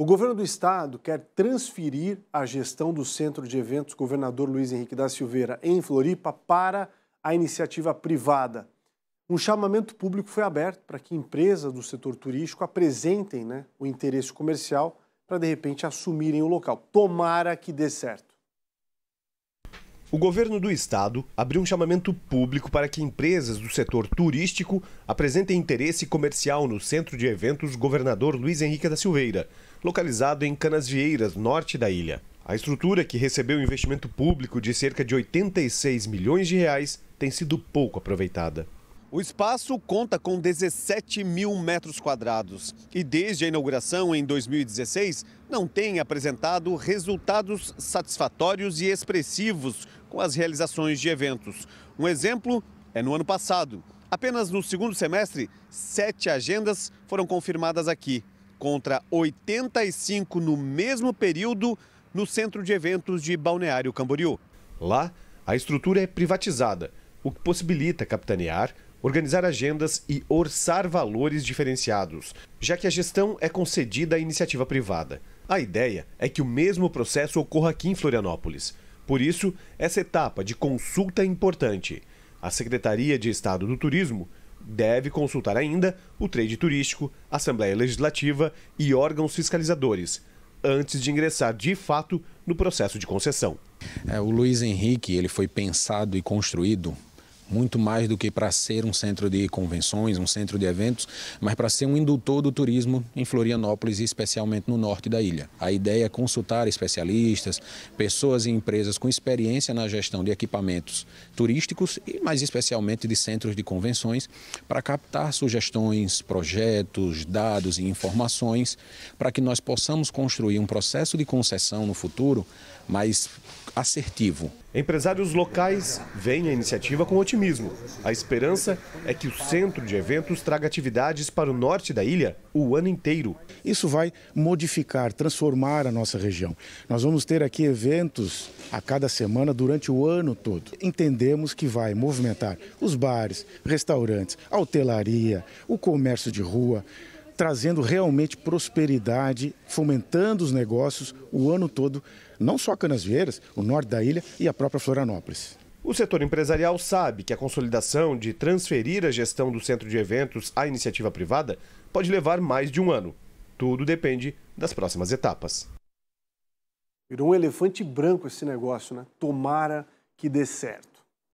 O governo do estado quer transferir a gestão do centro de eventos governador Luiz Henrique da Silveira em Floripa para a iniciativa privada. Um chamamento público foi aberto para que empresas do setor turístico apresentem né, o interesse comercial para, de repente, assumirem o local. Tomara que dê certo. O governo do estado abriu um chamamento público para que empresas do setor turístico apresentem interesse comercial no centro de eventos Governador Luiz Henrique da Silveira, localizado em Canasvieiras, norte da ilha. A estrutura, que recebeu investimento público de cerca de 86 milhões de reais, tem sido pouco aproveitada. O espaço conta com 17 mil metros quadrados e, desde a inauguração em 2016, não tem apresentado resultados satisfatórios e expressivos com as realizações de eventos. Um exemplo é no ano passado. Apenas no segundo semestre, sete agendas foram confirmadas aqui, contra 85 no mesmo período no Centro de Eventos de Balneário Camboriú. Lá, a estrutura é privatizada, o que possibilita capitanear, organizar agendas e orçar valores diferenciados, já que a gestão é concedida à iniciativa privada. A ideia é que o mesmo processo ocorra aqui em Florianópolis. Por isso, essa etapa de consulta é importante. A Secretaria de Estado do Turismo deve consultar ainda o trade turístico, Assembleia Legislativa e órgãos fiscalizadores, antes de ingressar de fato no processo de concessão. É, o Luiz Henrique ele foi pensado e construído muito mais do que para ser um centro de convenções, um centro de eventos, mas para ser um indutor do turismo em Florianópolis e especialmente no norte da ilha. A ideia é consultar especialistas, pessoas e empresas com experiência na gestão de equipamentos turísticos e mais especialmente de centros de convenções para captar sugestões, projetos, dados e informações para que nós possamos construir um processo de concessão no futuro mais assertivo. Empresários locais veem a iniciativa com otimismo. A esperança é que o centro de eventos traga atividades para o norte da ilha o ano inteiro. Isso vai modificar, transformar a nossa região. Nós vamos ter aqui eventos a cada semana durante o ano todo. Entendemos que vai movimentar os bares, restaurantes, a hotelaria, o comércio de rua trazendo realmente prosperidade, fomentando os negócios o ano todo, não só Canas Vieiras, o norte da ilha e a própria Florianópolis. O setor empresarial sabe que a consolidação de transferir a gestão do centro de eventos à iniciativa privada pode levar mais de um ano. Tudo depende das próximas etapas. Virou um elefante branco esse negócio, né? Tomara que dê certo.